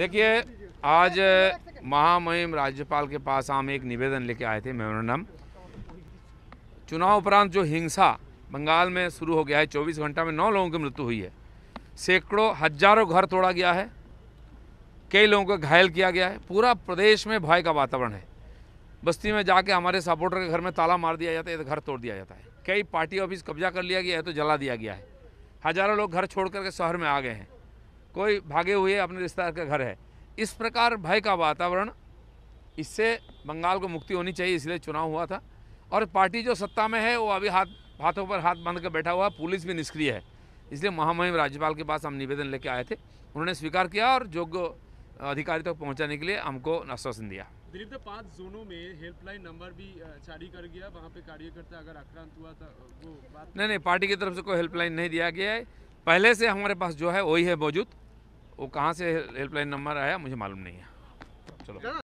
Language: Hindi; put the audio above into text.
देखिए आज महामहिम राज्यपाल के पास हम एक निवेदन लेके आए थे मेमोरेंडम चुनाव उपरांत जो हिंसा बंगाल में शुरू हो गया है 24 घंटा में नौ लोगों की मृत्यु हुई है सैकड़ों हजारों घर तोड़ा गया है कई लोगों को घायल किया गया है पूरा प्रदेश में भय का वातावरण है बस्ती में जाके हमारे सपोर्टर के घर में ताला मार दिया जाता है तो घर तोड़ दिया जाता है कई पार्टी ऑफिस कब्जा कर लिया गया है तो जला दिया गया है हजारों लोग घर छोड़ करके शहर में आ गए हैं कोई भागे हुए अपने रिश्तेदार का घर है इस प्रकार भय का वातावरण इससे बंगाल को मुक्ति होनी चाहिए इसलिए चुनाव हुआ था और पार्टी जो सत्ता में है वो अभी हाथ हाथों पर हाथ बांध कर बैठा हुआ पुलिस भी निष्क्रिय है इसलिए महामहिम राज्यपाल के पास हम निवेदन लेके आए थे उन्होंने स्वीकार किया और योग्य अधिकारी तक तो पहुंचाने के लिए हमको आश्वासन दिया दिलीप पांच जोनों में हेल्पलाइन नंबर भी जारी कर गया वहाँ पे कार्यकर्ता अगर आक्रांत हुआ था वो बात नहीं नहीं पार्टी की तरफ से कोई हेल्पलाइन नहीं दिया गया है पहले से हमारे पास जो है वही है मौजूद वो कहाँ से हेल्पलाइन नंबर आया मुझे मालूम नहीं है चलो